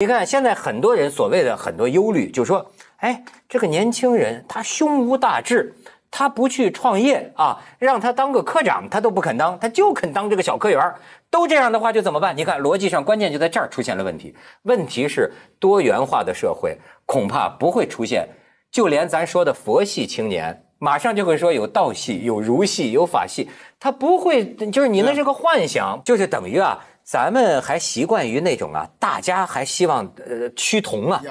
你看，现在很多人所谓的很多忧虑，就说，哎，这个年轻人他胸无大志，他不去创业啊，让他当个科长他都不肯当，他就肯当这个小科员。都这样的话就怎么办？你看，逻辑上关键就在这儿出现了问题。问题是，多元化的社会恐怕不会出现，就连咱说的佛系青年，马上就会说有道系、有儒系、有法系，他不会，就是你那是个幻想，就是等于啊。咱们还习惯于那种啊，大家还希望呃趋同啊，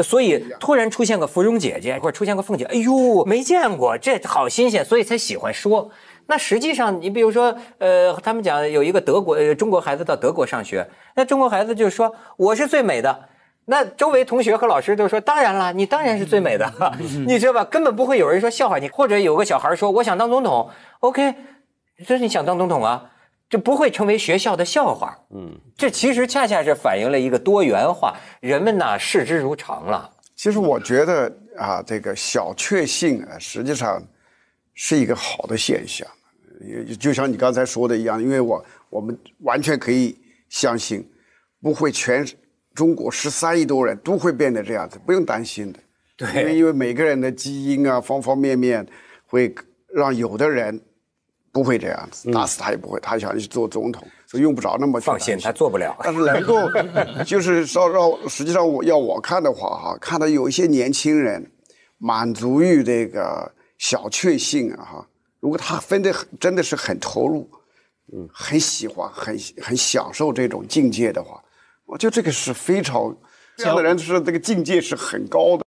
所以突然出现个芙蓉姐姐或者出现个凤姐，哎呦没见过，这好新鲜，所以才喜欢说。那实际上你比如说，呃，他们讲有一个德国呃中国孩子到德国上学，那中国孩子就说我是最美的，那周围同学和老师都说当然啦，你当然是最美的，你知道吧？根本不会有人说笑话你，或者有个小孩说我想当总统，OK，这是你想当总统啊？就不会成为学校的笑话。嗯，这其实恰恰是反映了一个多元化，人们呢视之如常了。其实我觉得啊，这个小确幸啊，实际上是一个好的现象。也就像你刚才说的一样，因为我我们完全可以相信，不会全中国十三亿多人都会变得这样子，不用担心的。对，因为因为每个人的基因啊，方方面面会让有的人。不会这样子，打死他也不会。他想去做总统，所以用不着那么放心，他做不了，但是能够，就是说让实际上我要我看的话哈，看到有一些年轻人，满足于这个小确幸啊哈。如果他分的真的是很投入，嗯，很喜欢，很很享受这种境界的话，我觉得这个是非常这样的人是这个境界是很高的。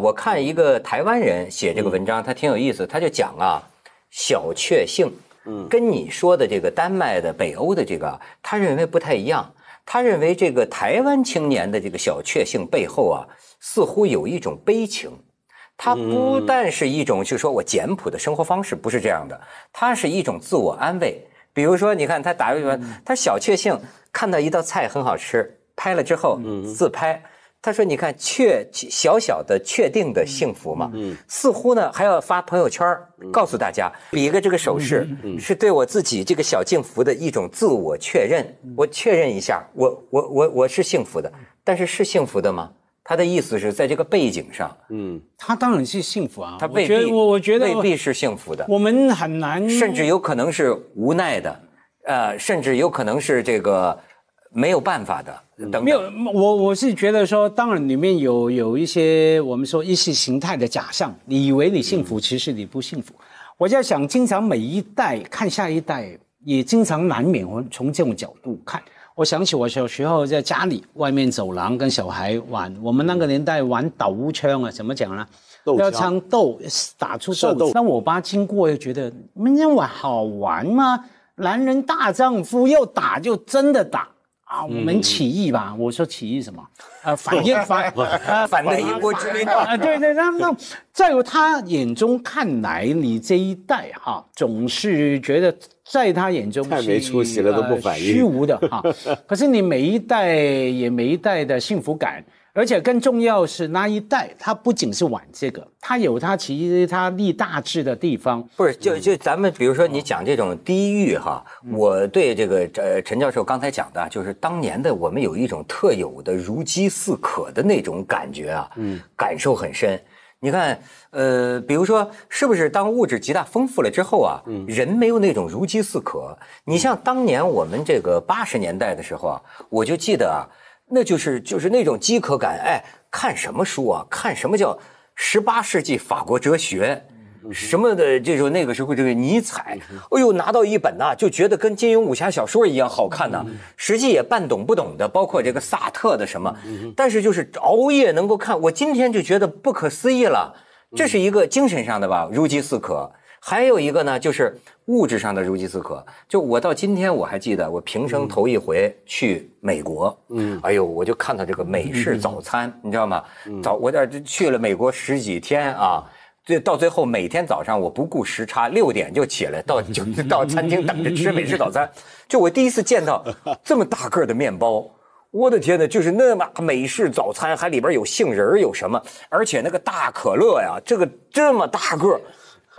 我看一个台湾人写这个文章，他挺有意思，他就讲啊，小确幸，嗯，跟你说的这个丹麦的、北欧的这个，他认为不太一样。他认为这个台湾青年的这个小确幸背后啊，似乎有一种悲情。他不但是一种，就是说我简朴的生活方式不是这样的，它是一种自我安慰。比如说，你看他打个比方，他小确幸看到一道菜很好吃，拍了之后，自拍。他说：“你看，确小小的确定的幸福嘛，似乎呢还要发朋友圈告诉大家，比一个这个手势，是对我自己这个小幸福的一种自我确认。我确认一下，我我我我是幸福的，但是是幸福的吗？他的意思是在这个背景上，嗯，他当然是幸福啊。他未必，我我觉得未必是幸福的，我们很难，甚至有可能是无奈的，呃，甚至有可能是这个。”没有办法的，没有我我是觉得说，当然里面有有一些我们说意识形态的假象，你以为你幸福，其实你不幸福。我在想，经常每一代看下一代，也经常难免我从这种角度看。我想起我小时候在家里外面走廊跟小孩玩，我们那个年代玩斗枪啊，怎么讲呢？要枪斗打出，但我爸经过又觉得，那玩好玩吗？男人大丈夫要打就真的打。啊，我们起义吧！我说起义什么？呃，反英 反反的英国殖民啊，对对。那么，在他眼中看来，你这一代哈，总是觉得，在他眼中太没出息了，都不反应，虚无的哈。可是你每一代也每一代的幸福感。而且更重要是那一代，他不仅是玩这个，他有他其他立大志的地方。不是，就就咱们比如说，你讲这种低欲哈，我对这个呃陈教授刚才讲的，就是当年的我们有一种特有的如饥似渴的那种感觉啊，嗯，感受很深。你看，呃，比如说，是不是当物质极大丰富了之后啊，人没有那种如饥似渴？你像当年我们这个八十年代的时候啊，我就记得啊。那就是就是那种饥渴感，哎，看什么书啊？看什么叫十八世纪法国哲学，什么的，这种那个时候这个尼采，哎呦，拿到一本呐，就觉得跟金庸武侠小说一样好看呢。实际也半懂不懂的，包括这个萨特的什么，但是就是熬夜能够看，我今天就觉得不可思议了。这是一个精神上的吧，如饥似渴。还有一个呢，就是物质上的如饥似渴。就我到今天，我还记得我平生头一回去美国，嗯，哎呦，我就看到这个美式早餐，你知道吗？早我这去了美国十几天啊，最到最后每天早上，我不顾时差，六点就起来到就 到餐厅等着吃美式早餐。就我第一次见到 这么大个的面包，我的天哪，就是那么美式早餐，还里边有杏仁有什么？而且那个大可乐呀，这个这么大个儿。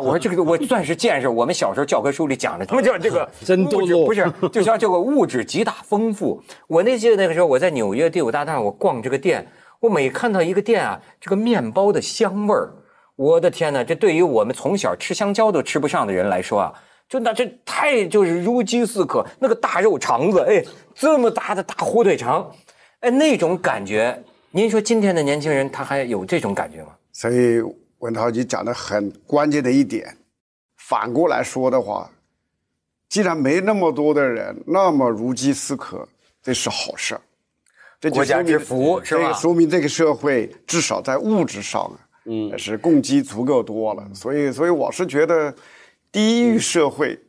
我说这个我算是见识，我们小时候教科书里讲的，他们叫这个 物质，不是 就像这个物质极大丰富。我那些那个时候我在纽约第五大道，我逛这个店，我每看到一个店啊，这个面包的香味儿，我的天哪！这对于我们从小吃香蕉都吃不上的人来说啊，就那这太就是如饥似渴。那个大肉肠子，哎，这么大的大火腿肠，哎，那种感觉，您说今天的年轻人他还有这种感觉吗？所以。文涛就讲的很关键的一点，反过来说的话，既然没那么多的人，那么如饥似渴，这是好事，这国家之福，这个说明这个社会至少在物质上，嗯，是供给足够多了。所以，所以我是觉得，低于社会，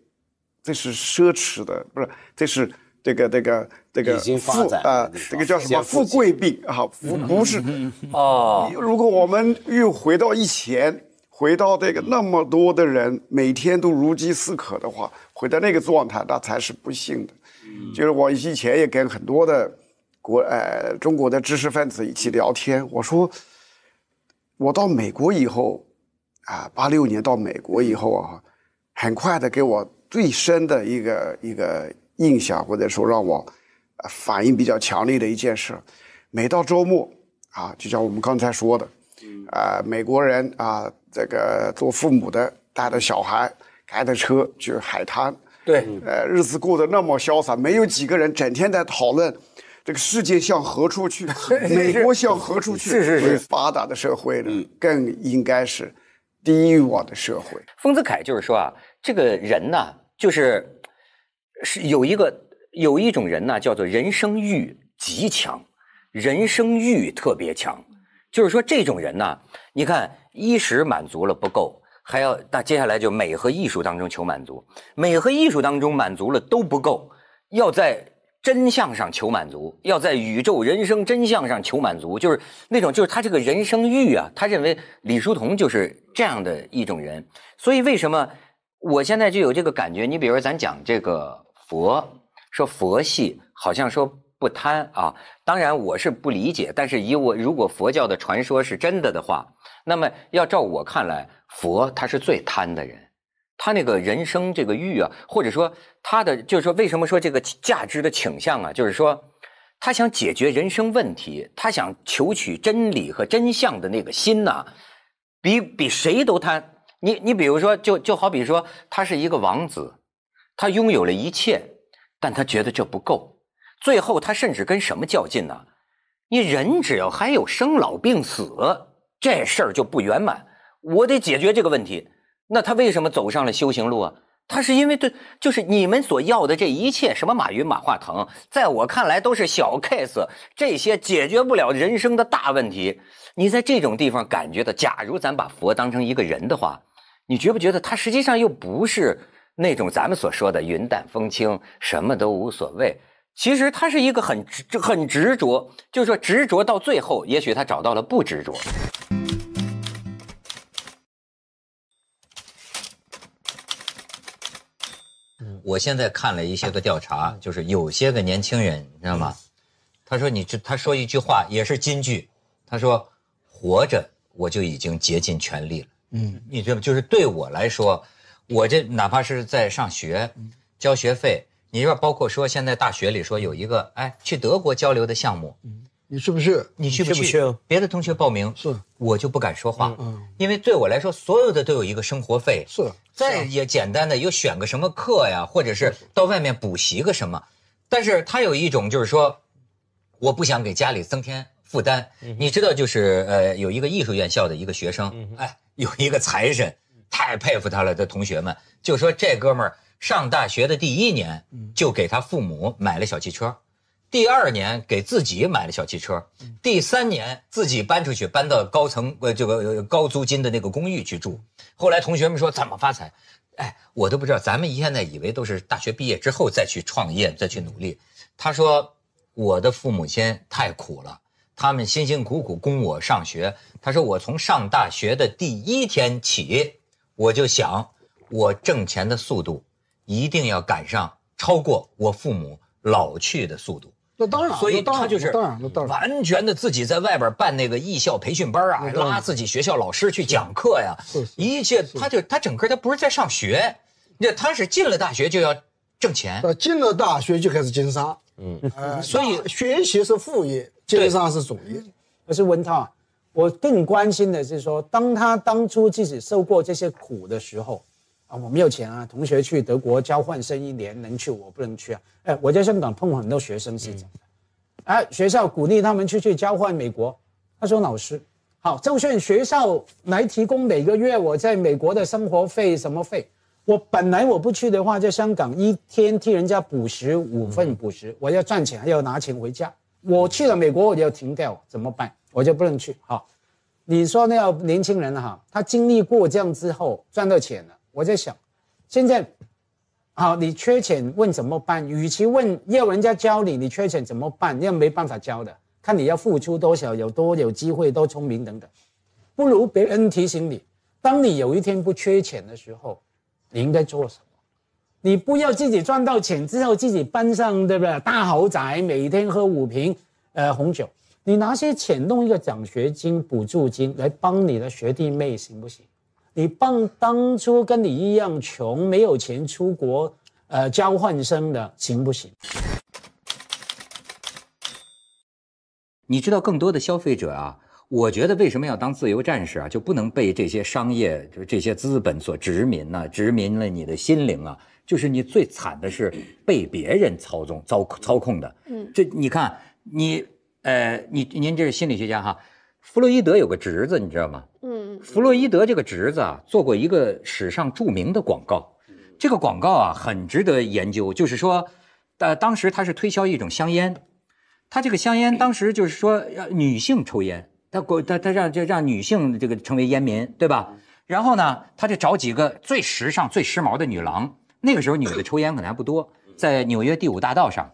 这是奢侈的，不是，这是这个这个。这个富啊，这个叫什么富贵病啊？不不是哦。如果我们又回到以前，回到这个那么多的人每天都如饥似渴的话，回到那个状态，那才是不幸的。就是我以前也跟很多的国呃中国的知识分子一起聊天，我说我到美国以后啊，八六年到美国以后啊，很快的给我最深的一个一个印象，或者说让我。反应比较强烈的一件事，每到周末啊，就像我们刚才说的，啊，美国人啊，这个做父母的带着小孩，开着车去海滩，对，呃，日子过得那么潇洒，没有几个人整天在讨论这个世界向何处去，美国向何处去，是是是，发达的社会呢，更应该是低欲望的社会。丰子恺就是说啊，这个人呢，就是是有一个。有一种人呢，叫做人生欲极强，人生欲特别强，就是说这种人呢，你看衣食满足了不够，还要那接下来就美和艺术当中求满足，美和艺术当中满足了都不够，要在真相上求满足，要在宇宙人生真相上求满足，就是那种就是他这个人生欲啊，他认为李叔同就是这样的一种人，所以为什么我现在就有这个感觉，你比如咱讲这个佛。说佛系好像说不贪啊，当然我是不理解。但是以我如果佛教的传说是真的的话，那么要照我看来，佛他是最贪的人，他那个人生这个欲啊，或者说他的就是说为什么说这个价值的倾向啊，就是说他想解决人生问题，他想求取真理和真相的那个心呐，比比谁都贪。你你比如说，就就好比说他是一个王子，他拥有了一切。但他觉得这不够，最后他甚至跟什么较劲呢？你人只要还有生老病死这事儿就不圆满，我得解决这个问题。那他为什么走上了修行路啊？他是因为对，就是你们所要的这一切，什么马云、马化腾，在我看来都是小 case，这些解决不了人生的大问题。你在这种地方感觉到，假如咱把佛当成一个人的话，你觉不觉得他实际上又不是？那种咱们所说的云淡风轻，什么都无所谓，其实他是一个很执很执着，就是说执着到最后，也许他找到了不执着。嗯，我现在看了一些个调查，就是有些个年轻人，你知道吗？他说你这，他说一句话也是金句，他说活着我就已经竭尽全力了。嗯，你知道吗？就是对我来说。我这哪怕是在上学，交学费，你要包括说现在大学里说有一个，哎，去德国交流的项目，你是不是你去不去？别的同学报名是，我就不敢说话，嗯，因为对我来说，所有的都有一个生活费，是，再也简单的有选个什么课呀，或者是到外面补习个什么，但是他有一种就是说，我不想给家里增添负担，你知道就是呃有一个艺术院校的一个学生，哎，有一个财神。太佩服他了的同学们，就说这哥们儿上大学的第一年就给他父母买了小汽车，第二年给自己买了小汽车，第三年自己搬出去搬到高层呃这个高租金的那个公寓去住。后来同学们说怎么发财？哎，我都不知道。咱们现在以为都是大学毕业之后再去创业再去努力。他说我的父母亲太苦了，他们辛辛苦苦供我上学。他说我从上大学的第一天起。我就想，我挣钱的速度一定要赶上、超过我父母老去的速度。那当然，所以他就是完全的自己在外边办那个艺校培训班啊，拉自己学校老师去讲课呀，一切他就他整个他不是在上学，那他是进了大学就要挣钱，进了大学就开始经商，嗯，所以学习是副业，经商是主业。我是问他。我更关心的是说，当他当初自己受过这些苦的时候，啊，我没有钱啊。同学去德国交换生一年能去，我不能去啊。哎，我在香港碰很多学生是这样的。哎，学校鼓励他们出去交换美国，他说老师好，就算学校来提供每个月我在美国的生活费什么费，我本来我不去的话，在香港一天替人家补食五份补食，我要赚钱还要拿钱回家，我去了美国我就要停掉，怎么办？我就不能去哈。你说那要年轻人哈，他经历过这样之后赚到钱了，我在想，现在，好，你缺钱问怎么办？与其问要人家教你，你缺钱怎么办？要没办法教的，看你要付出多少，有多有机会，多聪明等等，不如别人提醒你，当你有一天不缺钱的时候，你应该做什么？你不要自己赚到钱之后自己搬上对不对？大豪宅，每天喝五瓶呃红酒。你拿些钱弄一个奖学金、补助金来帮你的学弟妹行不行？你帮当初跟你一样穷、没有钱出国，呃，交换生的行不行？你知道更多的消费者啊，我觉得为什么要当自由战士啊？就不能被这些商业就是这些资本所殖民呢？殖民了你的心灵啊，就是你最惨的是被别人操纵、操操控的。嗯，这你看你。呃，你您这是心理学家哈，弗洛伊德有个侄子，你知道吗？嗯，弗洛伊德这个侄子啊，做过一个史上著名的广告，这个广告啊很值得研究。就是说，呃，当时他是推销一种香烟，他这个香烟当时就是说要女性抽烟，他过他他让就让女性这个成为烟民，对吧？然后呢，他就找几个最时尚、最时髦的女郎，那个时候女的抽烟可能还不多，在纽约第五大道上。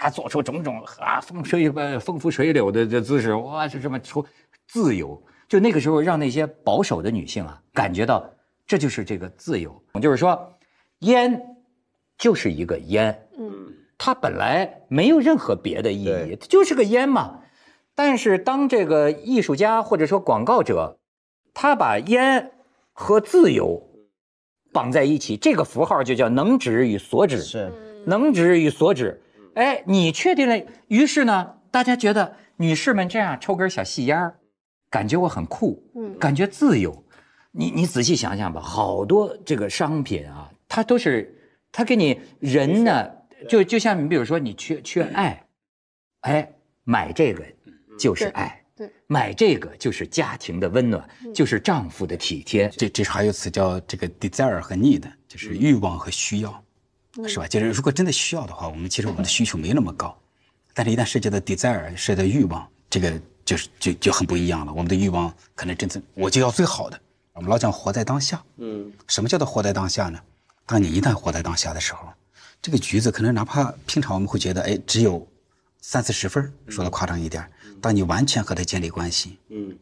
啊，做出种种啊风车呃风拂水柳的这姿势哇就这么出自由，就那个时候让那些保守的女性啊感觉到这就是这个自由，就是说，烟就是一个烟，嗯，它本来没有任何别的意义，它就是个烟嘛。但是当这个艺术家或者说广告者，他把烟和自由绑在一起，这个符号就叫能指与所指，是能指与所指。哎，你确定了？于是呢，大家觉得女士们这样抽根小细烟儿，感觉我很酷，嗯，感觉自由。你你仔细想想吧，好多这个商品啊，它都是它给你人呢，就就像你比如说你缺缺爱，哎，买这个就是爱，对，买这个就是家庭的温暖，就是丈夫的体贴。这这还有词叫这个 desire 和 need，就是欲望和需要。是吧？就是如果真的需要的话，我们其实我们的需求没那么高，但是，一旦涉及到 desire，涉及到欲望，这个就是就就很不一样了。我们的欲望可能真正我就要最好的。我们老讲活在当下，嗯，什么叫做活在当下呢？当你一旦活在当下的时候，这个橘子可能哪怕平常我们会觉得，哎，只有三四十分，说的夸张一点。当你完全和它建立关系，嗯，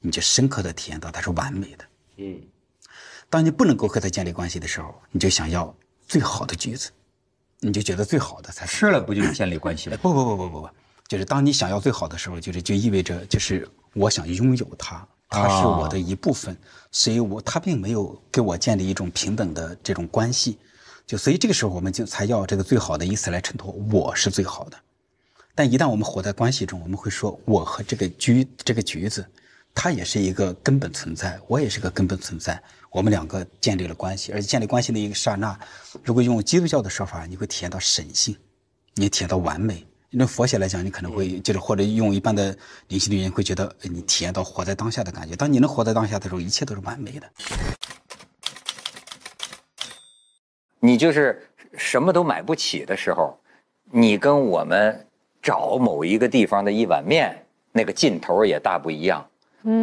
你就深刻的体验到它是完美的，嗯。当你不能够和它建立关系的时候，你就想要。最好的橘子，你就觉得最好的才吃了，不就建立关系了？不不不不不不，就是当你想要最好的时候，就是就意味着就是我想拥有它，它是我的一部分，所以我它并没有给我建立一种平等的这种关系，就所以这个时候我们就才要这个最好的意思来衬托我是最好的，但一旦我们活在关系中，我们会说我和这个橘这个橘子。它也是一个根本存在，我也是个根本存在，我们两个建立了关系，而且建立关系的一个刹那，如果用基督教的说法，你会体验到神性，你体验到完美；用佛学来讲，你可能会就是或者用一般的灵性的人会觉得，你体验到活在当下的感觉。当你能活在当下的时候，一切都是完美的。你就是什么都买不起的时候，你跟我们找某一个地方的一碗面，那个劲头也大不一样。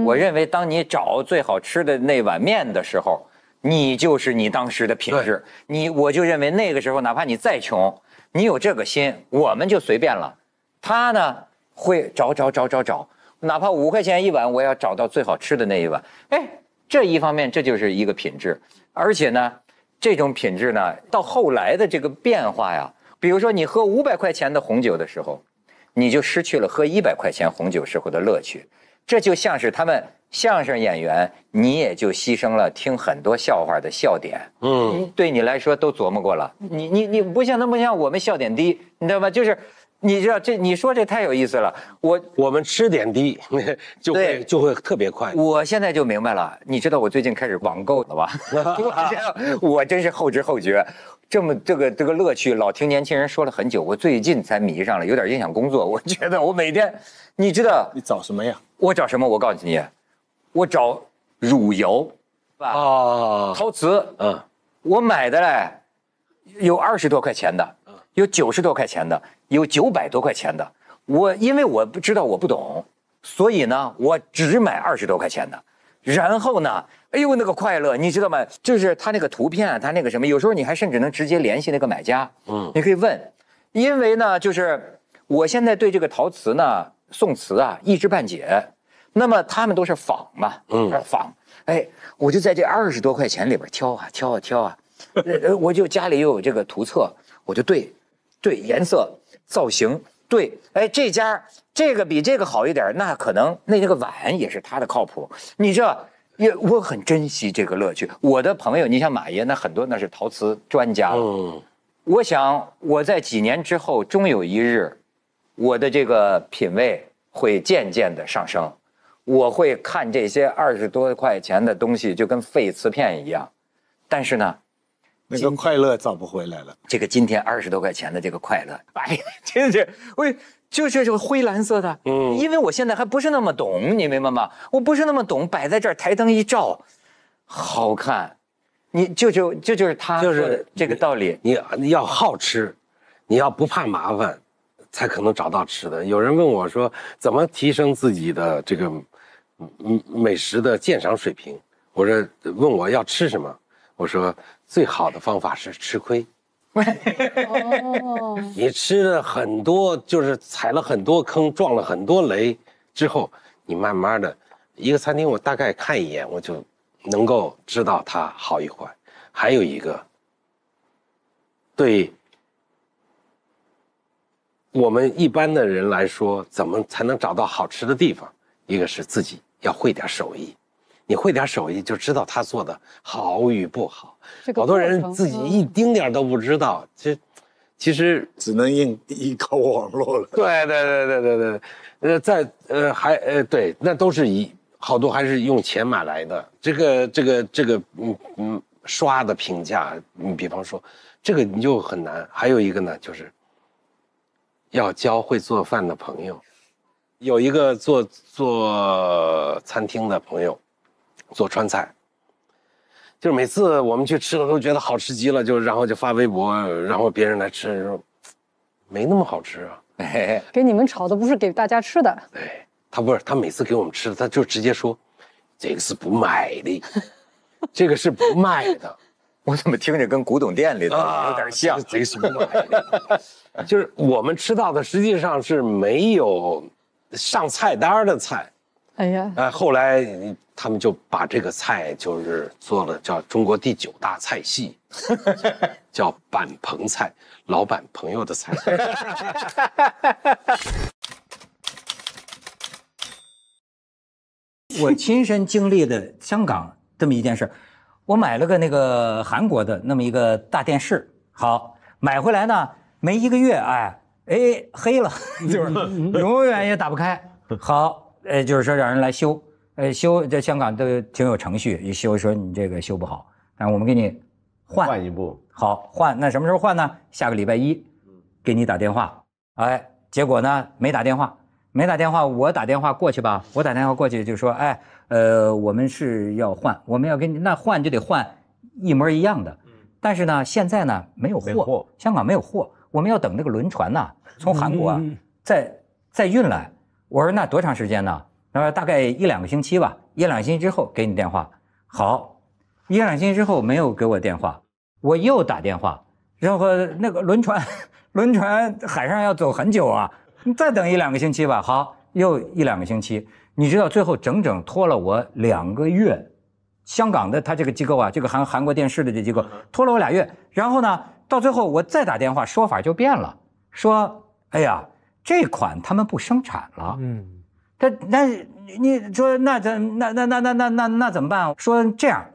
我认为，当你找最好吃的那碗面的时候，你就是你当时的品质。你，我就认为那个时候，哪怕你再穷，你有这个心，我们就随便了。他呢，会找找找找找，哪怕五块钱一碗，我要找到最好吃的那一碗。哎，这一方面，这就是一个品质。而且呢，这种品质呢，到后来的这个变化呀，比如说你喝五百块钱的红酒的时候，你就失去了喝一百块钱红酒时候的乐趣。这就像是他们相声演员，你也就牺牲了听很多笑话的笑点，嗯，对你来说都琢磨过了，你你你不像，不像我们笑点低，你知道吧？就是。你知道这？你说这太有意思了。我我们吃点滴 就会就会特别快。我现在就明白了。你知道我最近开始网购了吧？我真是后知后觉。这么这个这个乐趣，老听年轻人说了很久，我最近才迷上了，有点影响工作。我觉得我每天，你知道你找什么呀？我找什么？我告诉你，我找汝窑，啊，陶瓷。嗯，我买的嘞，有二十多块钱的，有九十多块钱的。有九百多块钱的，我因为我不知道我不懂，所以呢，我只买二十多块钱的。然后呢，哎呦那个快乐，你知道吗？就是他那个图片，他那个什么，有时候你还甚至能直接联系那个买家，嗯，你可以问。因为呢，就是我现在对这个陶瓷呢，宋瓷啊一知半解，那么他们都是仿嘛，嗯，仿。哎，我就在这二十多块钱里边挑啊挑啊挑啊，呃，我就家里又有这个图册，我就对，对颜色。造型对，哎，这家这个比这个好一点，那可能那那个碗也是他的靠谱。你这，也我很珍惜这个乐趣。我的朋友，你像马爷，那很多那是陶瓷专家了。嗯，我想我在几年之后，终有一日，我的这个品味会渐渐的上升，我会看这些二十多块钱的东西，就跟废瓷片一样。但是呢。那个快乐找不回来了。这个今天二十多块钱的这个快乐，哎呀，真是我。就是这个灰蓝色的，嗯，因为我现在还不是那么懂，你明白吗？我不是那么懂，摆在这儿台灯一照，好看。你就就就就是它，就是这个道理。你要好吃，你要不怕麻烦，才可能找到吃的。有人问我说，怎么提升自己的这个嗯美食的鉴赏水平？我说，问我要吃什么。我说，最好的方法是吃亏。你吃了很多，就是踩了很多坑，撞了很多雷之后，你慢慢的一个餐厅，我大概看一眼，我就能够知道它好与坏。还有一个，对我们一般的人来说，怎么才能找到好吃的地方？一个是自己要会点手艺。你会点手艺，就知道他做的好与不好。好多人自己一丁点都不知道。实其实 只能硬依靠网络了。对对对对对对，呃，在呃还呃对，那都是以好多还是用钱买来的。这个这个这个，嗯嗯，刷的评价，你比方说这个你就很难。还有一个呢，就是要交会做饭的朋友。有一个做做餐厅的朋友。做川菜，就是每次我们去吃的都觉得好吃极了，就然后就发微博，然后别人来吃说没那么好吃啊。给你们炒的不是给大家吃的。哎，他不是他每次给我们吃的，他就直接说这个是不卖的，这个是不卖的。我怎么听着跟古董店里的有点像？贼怂的，就是我们吃到的实际上是没有上菜单的菜。哎呀！呃，后来他们就把这个菜就是做了，叫中国第九大菜系，叫板棚菜，老板朋友的菜。我亲身经历的香港这么一件事我买了个那个韩国的那么一个大电视，好买回来呢没一个月，哎哎黑了，就是 永远也打不开。好。呃，就是说让人来修，呃，修在香港都挺有程序。一修说你这个修不好，那我们给你换换一部。好，换那什么时候换呢？下个礼拜一，给你打电话。哎，结果呢没打电话，没打电话，我打电话过去吧。我打电话过去就说，哎，呃，我们是要换，我们要跟那换就得换一模一样的。但是呢，现在呢没有货，香港没有货，我们要等那个轮船呐，从韩国再再运来。我说那多长时间呢？他说大概一两个星期吧。一两个星期之后给你电话。好，一两个星期之后没有给我电话，我又打电话。然后那个轮船，轮船海上要走很久啊，你再等一两个星期吧。好，又一两个星期。你知道最后整整拖了我两个月。香港的他这个机构啊，这个韩韩国电视的这机构拖了我俩月。然后呢，到最后我再打电话，说法就变了，说哎呀。这款他们不生产了，嗯，他那你说那怎那那那那那那那怎么办？说这样，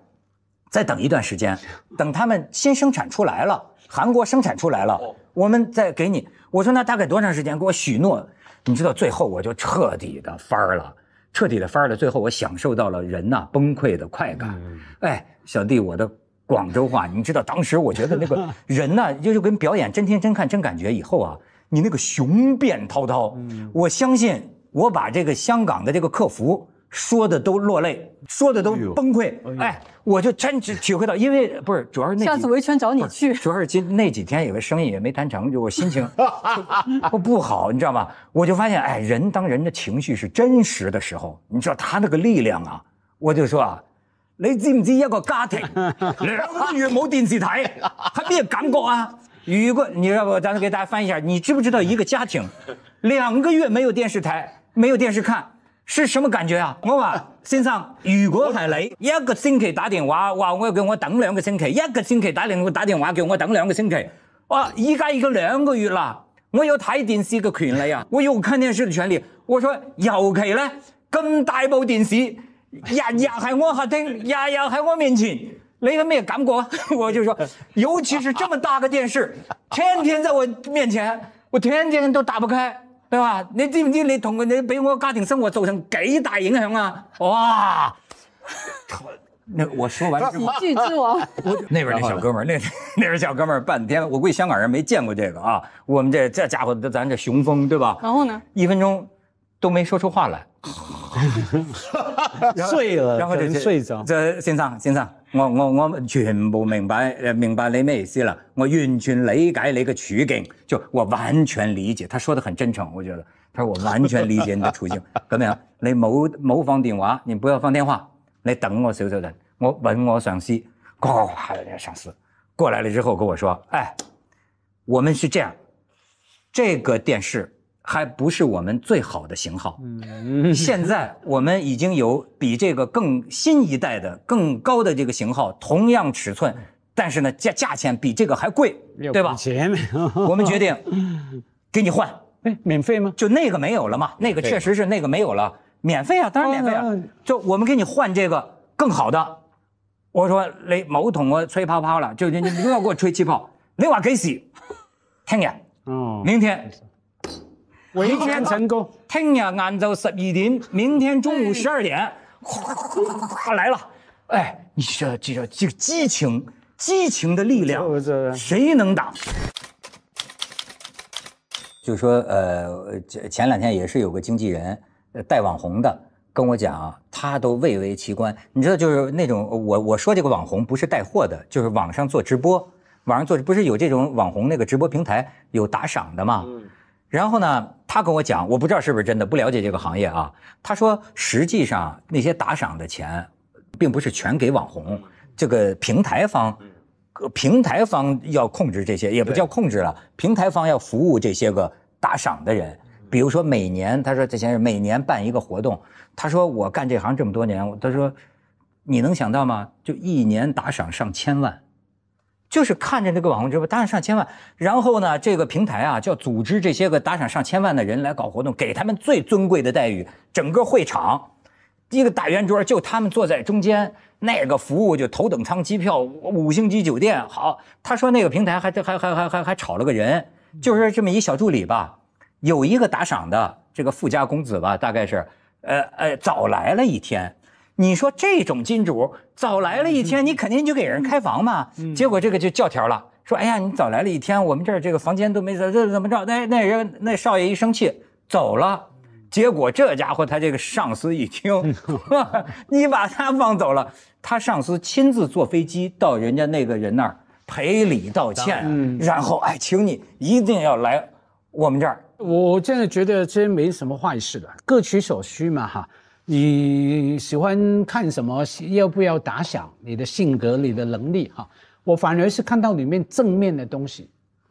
再等一段时间，等他们新生产出来了，韩国生产出来了，我们再给你。我说那大概多长时间？给我许诺。你知道最后我就彻底的翻了，彻底的翻了。最后我享受到了人呐崩溃的快感。哎，小弟，我的广州话，你知道当时我觉得那个 人呢，就是跟表演真听真看真感觉以后啊。你那个雄辩滔滔，我相信我把这个香港的这个客服说的都落泪，说的都崩溃。哎，我就真只体会到，因为不是主要是那。下次维权找你去。主要是今那几天有个生意也没谈成就，我心情 不好，你知道吧？我就发现，哎，人当人的情绪是真实的时候，你知道他那个力量啊！我就说啊，你知唔知有个家庭 两个月冇电视睇，系咩感觉啊？如果你要不，咱再给大家翻一下，你知不知道一个家庭，两个月没有电视台，没有电视看，是什么感觉啊？我问先生，如果系你一个星期打电话，话我要叫我等两个星期；一个星期打电话，打电话叫我等两个星期，哇，依家已经两个月啦，我有睇电视嘅权利呀，我有看电视嘅权利。我说，尤其咧，咁大部电视，日日喺我客厅，日日喺我面前。那没有干过，我就说，尤其是这么大个电视，天天在我面前，我天天都打不开，对吧？你知不知你同佢你俾我家庭生活造成几大影响啊？哇！那我说完之后，喜 剧之王，我那边那小哥们儿，那那边小哥们儿半天，我估计香港人没见过这个啊。我们这这家伙，咱这雄风，对吧？然后呢？一分钟都没说出话来。睡 了，然后就睡着。这先生，先生，我我我全部明白，明白你咩意思啦？我完全理解你嘅处境，就我完全理解。他说的很真诚，我觉得。他说我完全理解你的处境，怎 么样？你冇冇放电话，你不要放电话，你等我，小小等，我问我上司，呱呱上司过来了之后跟我说，哎，我们是这样，这个电视。还不是我们最好的型号。现在我们已经有比这个更新一代的、更高的这个型号，同样尺寸，但是呢价价钱比这个还贵，对吧？钱 我们决定给你换。哎，免费吗？就那个没有了嘛，那个确实是那个没有了。免费啊，当然免费啊。就我们给你换这个更好的。我说雷某桶我吹泡泡了，就你你不要给我吹气泡，雷瓦给洗，听见？明天。维权 成功！听日晏昼十二点，明天中午十二点，哗哗哗哗哗来了！哎，你说这这这激情，激情的力量，谁能挡？就是说呃，前两天也是有个经纪人，呃，带网红的，跟我讲啊，他都蔚为奇观。你知道，就是那种我我说这个网红不是带货的，就是网上做直播，网上做不是有这种网红那个直播平台有打赏的嘛？嗯，然后呢？他跟我讲，我不知道是不是真的，不了解这个行业啊。他说，实际上那些打赏的钱，并不是全给网红，这个平台方，平台方要控制这些，也不叫控制了，平台方要服务这些个打赏的人。比如说每年，他说这先生每年办一个活动，他说我干这行这么多年，他说你能想到吗？就一年打赏上千万。就是看着那个网红直播打赏上千万，然后呢，这个平台啊叫组织这些个打赏上千万的人来搞活动，给他们最尊贵的待遇。整个会场，一个大圆桌，就他们坐在中间，那个服务就头等舱机票、五星级酒店。好，他说那个平台还还还还还还还炒了个人，就是这么一小助理吧，有一个打赏的这个富家公子吧，大概是，呃呃，早来了一天。你说这种金主早来了一天，你肯定就给人开房嘛。结果这个就教条了，说哎呀，你早来了一天，我们这儿这个房间都没怎怎怎么着。那那人那少爷一生气走了，结果这家伙他这个上司一听，你把他放走了，他上司亲自坐飞机到人家那个人那儿赔礼道歉，然后哎，请你一定要来我们这儿。我真的觉得这没什么坏事的，各取所需嘛哈。你喜欢看什么？要不要打响你的性格、你的能力？哈，我反而是看到里面正面的东西，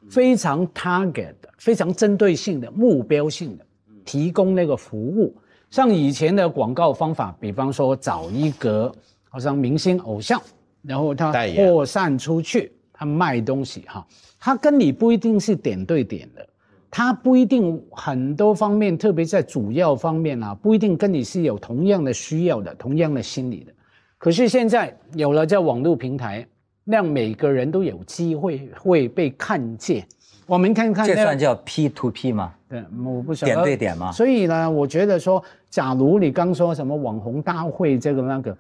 非常 target 的、非常针对性的目标性的提供那个服务。像以前的广告方法，比方说找一个好像明星偶像，然后他扩散出去，他卖东西。哈，他跟你不一定是点对点的。他不一定很多方面，特别在主要方面啊，不一定跟你是有同样的需要的、同样的心理的。可是现在有了这网络平台，让每个人都有机会会被看见。我们看看，这算叫 P to P 吗？对，我不晓得点对点吗？所以呢，我觉得说，假如你刚说什么网红大会这个那个。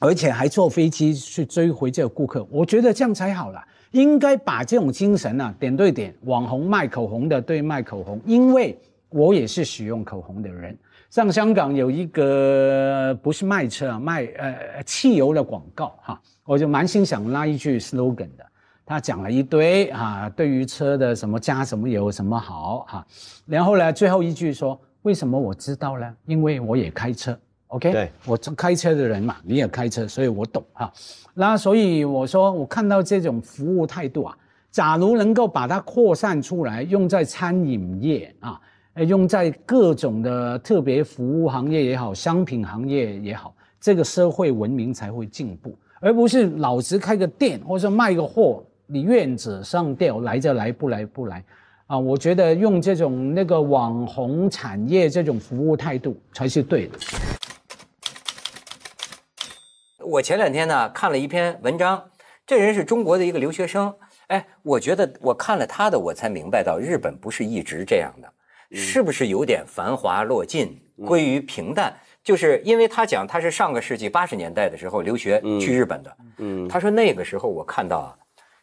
而且还坐飞机去追回这个顾客，我觉得这样才好了。应该把这种精神呢，点对点网红卖口红的对卖口红，因为我也是使用口红的人。像香港有一个不是卖车啊，卖呃汽油的广告哈，我就蛮欣赏那一句 slogan 的。他讲了一堆啊，对于车的什么加什么油什么好哈，然后呢最后一句说为什么我知道呢？因为我也开车。OK，对我开车的人嘛，你也开车，所以我懂哈。那所以我说，我看到这种服务态度啊，假如能够把它扩散出来，用在餐饮业啊，呃，用在各种的特别服务行业也好，商品行业也好，这个社会文明才会进步，而不是老是开个店或者说卖个货，你院子上吊来就来，不来不来。啊，我觉得用这种那个网红产业这种服务态度才是对的。我前两天呢看了一篇文章，这人是中国的一个留学生。哎，我觉得我看了他的，我才明白到日本不是一直这样的，是不是有点繁华落尽，归于平淡？就是因为他讲他是上个世纪八十年代的时候留学去日本的。他说那个时候我看到啊，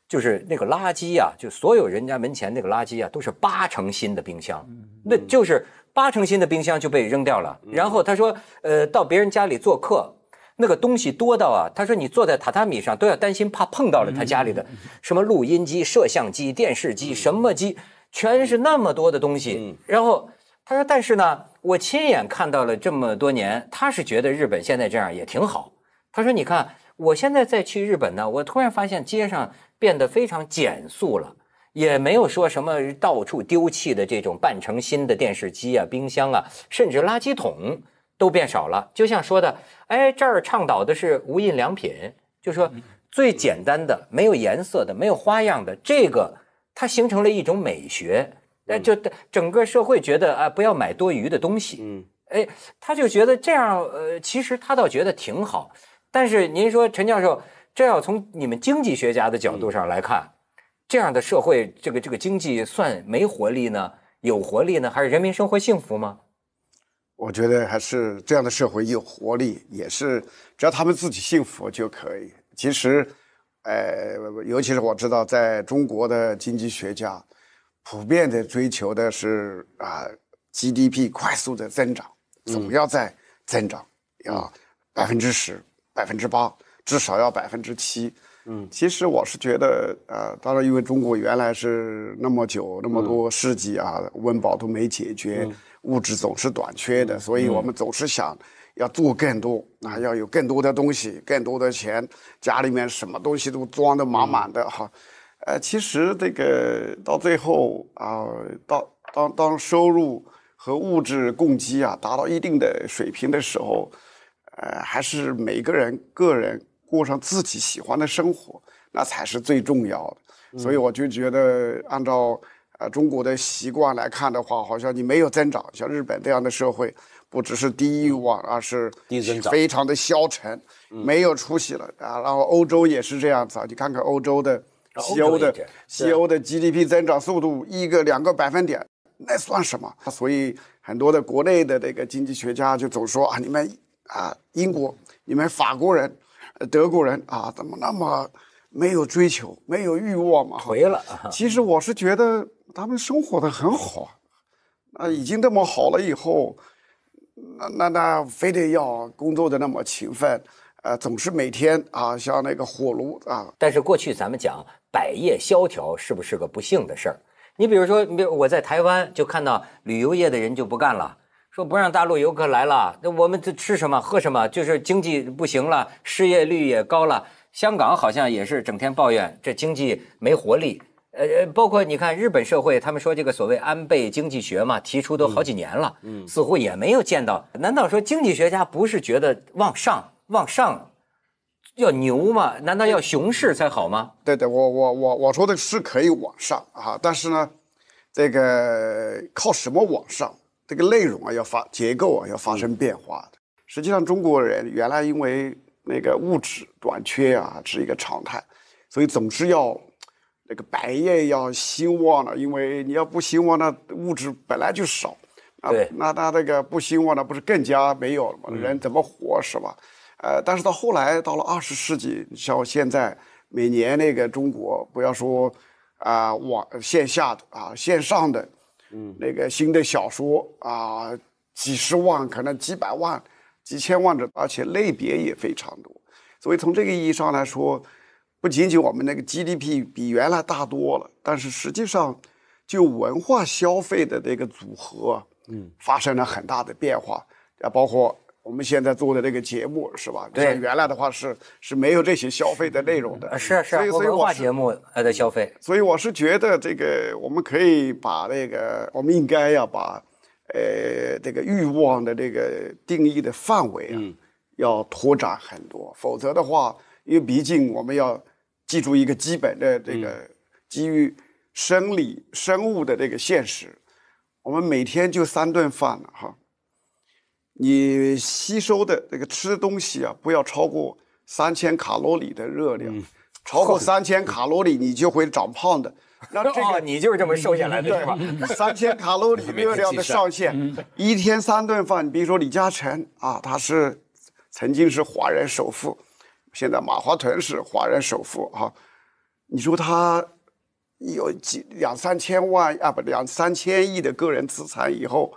就是那个垃圾啊，就所有人家门前那个垃圾啊，都是八成新的冰箱，那就是八成新的冰箱就被扔掉了。然后他说，呃，到别人家里做客。那个东西多到啊，他说你坐在榻榻米上都要担心怕碰到了他家里的什么录音机、摄像机、电视机什么机，全是那么多的东西。然后他说，但是呢，我亲眼看到了这么多年，他是觉得日本现在这样也挺好。他说，你看我现在再去日本呢，我突然发现街上变得非常减速了，也没有说什么到处丢弃的这种半成新的电视机啊、冰箱啊，甚至垃圾桶。都变少了，就像说的，哎，这儿倡导的是无印良品，就说最简单的，没有颜色的，没有花样的这个，它形成了一种美学，那就整个社会觉得啊，不要买多余的东西，嗯，哎，他就觉得这样，呃，其实他倒觉得挺好。但是您说陈教授，这要从你们经济学家的角度上来看，这样的社会，这个这个经济算没活力呢，有活力呢，还是人民生活幸福吗？我觉得还是这样的社会有活力，也是只要他们自己幸福就可以。其实，呃，尤其是我知道，在中国的经济学家普遍的追求的是啊 GDP 快速的增长，总要在增长，要百分之十、百分之八，至少要百分之七。嗯，其实我是觉得，呃，当然因为中国原来是那么久那么多世纪啊，温饱都没解决。物质总是短缺的，所以我们总是想要做更多啊，要有更多的东西，更多的钱，家里面什么东西都装得满满的哈。呃，其实这个到最后啊，到当当收入和物质供给啊达到一定的水平的时候，呃，还是每个人个人过上自己喜欢的生活，那才是最重要的。所以我就觉得，按照。啊，中国的习惯来看的话，好像你没有增长。像日本这样的社会，不只是低欲望，而是低增长，非常的消沉，没有出息了啊。然后欧洲也是这样子啊，你看看欧洲的西欧的西欧的 GDP 增长速度，一个两个百分点，那算什么？所以很多的国内的这个经济学家就总说啊，你们啊，英国，你们法国人，呃，德国人啊，怎么那么没有追求，没有欲望嘛？回了。其实我是觉得。他们生活的很好，啊，已经这么好了以后，那那那非得要工作的那么勤奋，呃，总是每天啊，像那个火炉啊。但是过去咱们讲百业萧条是不是个不幸的事儿？你比如说，比如我在台湾就看到旅游业的人就不干了，说不让大陆游客来了，那我们这吃什么喝什么，就是经济不行了，失业率也高了。香港好像也是整天抱怨这经济没活力。呃呃，包括你看日本社会，他们说这个所谓安倍经济学嘛，提出都好几年了，嗯，似乎也没有见到。难道说经济学家不是觉得往上往上要牛吗？难道要熊市才好吗？对对，我我我我说的是可以往上啊，但是呢，这个靠什么往上？这个内容啊要发，结构啊要发生变化的。实际上，中国人原来因为那个物质短缺啊是一个常态，所以总是要。那个百业要兴旺了，因为你要不兴旺，那物质本来就少，啊，那他那个不兴旺那不是更加没有了吗？人怎么活是吧？呃，但是到后来到了二十世纪，像现在每年那个中国，不要说啊网线下的啊线上的，嗯，那个新的小说啊，几十万，可能几百万、几千万的，而且类别也非常多，所以从这个意义上来说。不仅仅我们那个 GDP 比原来大多了，但是实际上，就文化消费的这个组合，嗯，发生了很大的变化，啊，包括我们现在做的这个节目是吧？对，原来的话是是没有这些消费的内容的，是是。所以文化节目还在消费。所以我是觉得这个我们可以把那个，我们应该要把，呃，这个欲望的这个定义的范围啊，要拓展很多，否则的话。因为毕竟我们要记住一个基本的这个基于生理生物的这个现实，我们每天就三顿饭了哈。你吸收的这个吃东西啊，不要超过三千卡路里的热量，超过 三千卡路里你就会长胖的。那这个你就是这么瘦下来的，对吧？三千卡路里热量的上限，一天三顿饭。比如说李嘉诚啊，他是曾经是华人首富。现在马化腾是华人首富哈，你说他有几两三千万啊？不，两三千亿的个人资产以后。